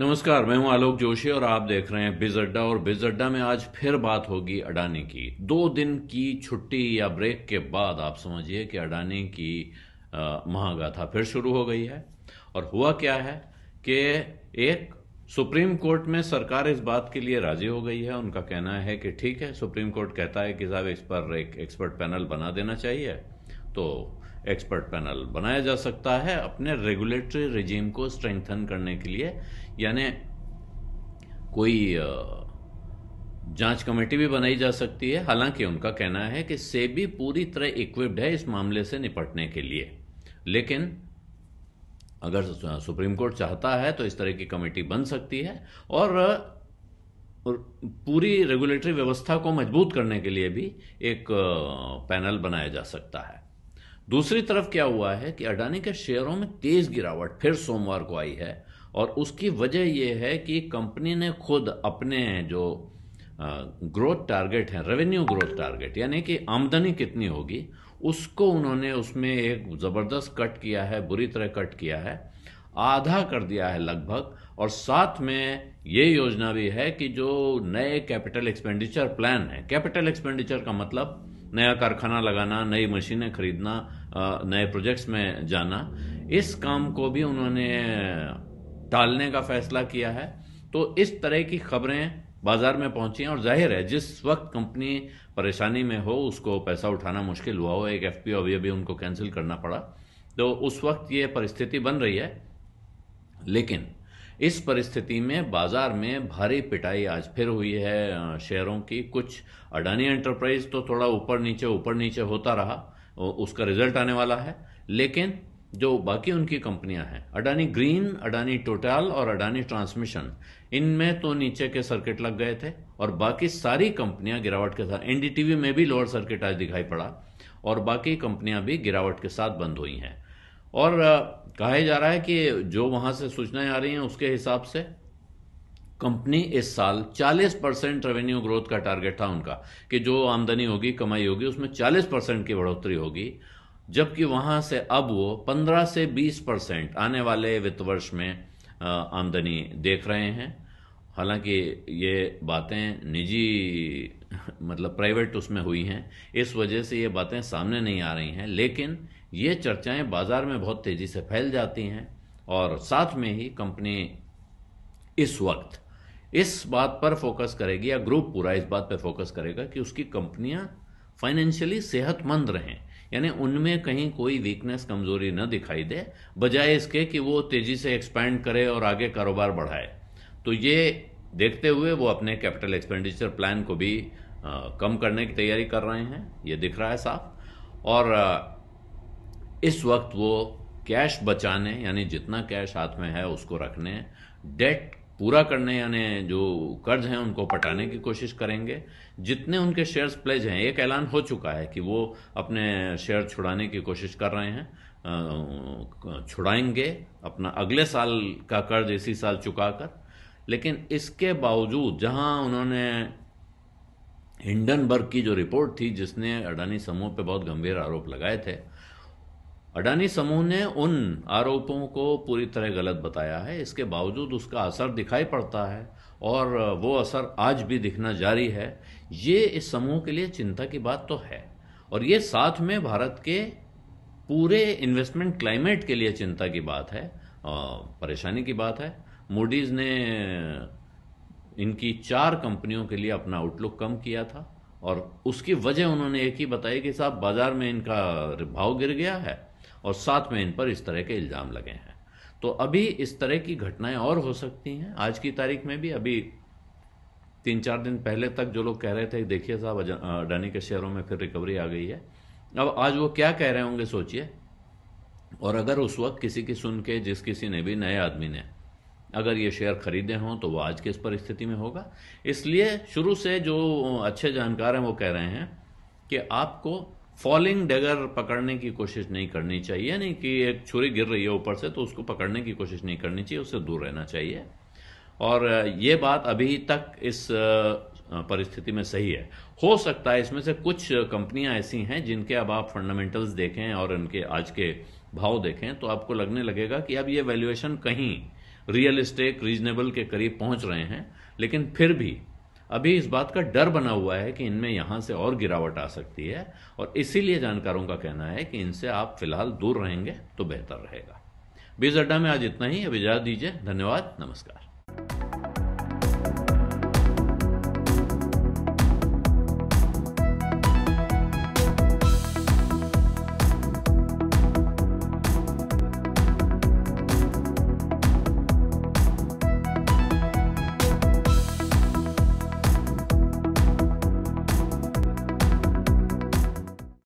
नमस्कार मैं हूं आलोक जोशी और आप देख रहे हैं बिज अड्डा और बिज अड्डा में आज फिर बात होगी अडानी की दो दिन की छुट्टी या ब्रेक के बाद आप समझिए कि अडानी की महागाथा फिर शुरू हो गई है और हुआ क्या है कि एक सुप्रीम कोर्ट में सरकार इस बात के लिए राजी हो गई है उनका कहना है कि ठीक है सुप्रीम कोर्ट कहता है कि साहब इस पर एक एक्सपर्ट पैनल बना देना चाहिए तो एक्सपर्ट पैनल बनाया जा सकता है अपने रेगुलेटरी रिजीम को स्ट्रेंथन करने के लिए यानी कोई जांच कमेटी भी बनाई जा सकती है हालांकि उनका कहना है कि सेबी पूरी तरह इक्विप्ड है इस मामले से निपटने के लिए लेकिन अगर सुप्रीम कोर्ट चाहता है तो इस तरह की कमेटी बन सकती है और पूरी रेगुलेटरी व्यवस्था को मजबूत करने के लिए भी एक पैनल बनाया जा सकता है दूसरी तरफ क्या हुआ है कि अडानी के शेयरों में तेज गिरावट फिर सोमवार को आई है और उसकी वजह यह है कि कंपनी ने खुद अपने जो ग्रोथ टारगेट हैं रेवेन्यू ग्रोथ टारगेट यानी कि आमदनी कितनी होगी उसको उन्होंने उसमें एक ज़बरदस्त कट किया है बुरी तरह कट किया है आधा कर दिया है लगभग और साथ में ये योजना भी है कि जो नए कैपिटल एक्सपेंडिचर प्लान है कैपिटल एक्सपेंडिचर का मतलब नया कारखाना लगाना नई मशीनें खरीदना नए प्रोजेक्ट्स में जाना इस काम को भी उन्होंने टालने का फैसला किया है तो इस तरह की खबरें बाजार में पहुंची हैं और जाहिर है जिस वक्त कंपनी परेशानी में हो उसको पैसा उठाना मुश्किल हुआ हो एक एफ पी अभी अभी उनको कैंसिल करना पड़ा तो उस वक्त ये परिस्थिति बन रही है लेकिन इस परिस्थिति में बाजार में भारी पिटाई आज फिर हुई है शेयरों की कुछ अडानी एंटरप्राइज तो थोड़ा ऊपर नीचे ऊपर नीचे होता रहा उसका रिजल्ट आने वाला है लेकिन जो बाकी उनकी कंपनियां हैं अडानी ग्रीन अडानी टोटाल और अडानी ट्रांसमिशन इनमें तो नीचे के सर्किट लग गए थे और बाकी सारी कंपनियां गिरावट के साथ एनडीटीवी में भी लोअर सर्किट आज दिखाई पड़ा और बाकी कंपनियां भी गिरावट के साथ बंद हुई हैं और कहा जा रहा है कि जो वहां से सूचनाएं आ रही हैं उसके हिसाब से कंपनी इस साल 40 परसेंट रेवेन्यू ग्रोथ का टारगेट था उनका कि जो आमदनी होगी कमाई होगी उसमें 40 परसेंट की बढ़ोतरी होगी जबकि वहां से अब वो 15 से 20 परसेंट आने वाले वित्त वर्ष में आमदनी देख रहे हैं हालांकि ये बातें निजी मतलब प्राइवेट उसमें हुई हैं इस वजह से ये बातें सामने नहीं आ रही हैं लेकिन ये चर्चाएं बाज़ार में बहुत तेज़ी से फैल जाती हैं और साथ में ही कंपनी इस वक्त इस बात पर फोकस करेगी या ग्रुप पूरा इस बात पर फोकस करेगा कि उसकी कंपनियां फाइनेंशियली सेहतमंद रहें यानी उनमें कहीं कोई वीकनेस कमजोरी न दिखाई दे बजाय इसके कि वो तेजी से एक्सपैंड करे और आगे कारोबार बढ़ाए तो ये देखते हुए वो अपने कैपिटल एक्सपेंडिचर प्लान को भी कम करने की तैयारी कर रहे हैं ये दिख रहा है साफ और इस वक्त वो कैश बचाने यानी जितना कैश हाथ में है उसको रखने डेट पूरा करने यानी जो कर्ज हैं उनको पटाने की कोशिश करेंगे जितने उनके शेयर्स प्लेज हैं एक ऐलान हो चुका है कि वो अपने शेयर छुड़ाने की कोशिश कर रहे हैं छुड़ाएंगे अपना अगले साल का कर्ज इसी साल चुकाकर लेकिन इसके बावजूद जहां उन्होंने हिंडनबर्ग की जो रिपोर्ट थी जिसने अडानी समूह पर बहुत गंभीर आरोप लगाए थे अडानी समूह ने उन आरोपों को पूरी तरह गलत बताया है इसके बावजूद उसका असर दिखाई पड़ता है और वो असर आज भी दिखना जारी है ये इस समूह के लिए चिंता की बात तो है और ये साथ में भारत के पूरे इन्वेस्टमेंट क्लाइमेट के लिए चिंता की बात है परेशानी की बात है मूडीज़ ने इनकी चार कंपनियों के लिए अपना आउटलुक कम किया था और उसकी वजह उन्होंने एक ही बताई कि साहब बाजार में इनका भाव गिर गया है और साथ में इन पर इस तरह के इल्ज़ाम लगे हैं तो अभी इस तरह की घटनाएं और हो सकती हैं आज की तारीख में भी अभी तीन चार दिन पहले तक जो लोग कह रहे थे देखिए साहब अडानी के शेयरों में फिर रिकवरी आ गई है अब आज वो क्या कह रहे होंगे सोचिए और अगर उस वक्त किसी की सुन के जिस किसी ने भी नए आदमी ने अगर ये शेयर खरीदे हों तो वो आज की इस परिस्थिति में होगा इसलिए शुरू से जो अच्छे जानकार हैं वो कह रहे हैं कि आपको फॉलिंग डेगर पकड़ने की कोशिश नहीं करनी चाहिए यानी कि एक छुरी गिर रही है ऊपर से तो उसको पकड़ने की कोशिश नहीं करनी चाहिए उससे दूर रहना चाहिए और ये बात अभी तक इस परिस्थिति में सही है हो सकता है इसमें से कुछ कंपनियां ऐसी हैं जिनके अब आप फंडामेंटल्स देखें और उनके आज के भाव देखें तो आपको लगने लगेगा कि अब ये वैल्यूएशन कहीं रियल इस्टेट रीजनेबल के करीब पहुंच रहे हैं लेकिन फिर भी अभी इस बात का डर बना हुआ है कि इनमें यहां से और गिरावट आ सकती है और इसीलिए जानकारों का कहना है कि इनसे आप फिलहाल दूर रहेंगे तो बेहतर रहेगा बीज अड्डा में आज इतना ही अब इजाज़त दीजिए धन्यवाद नमस्कार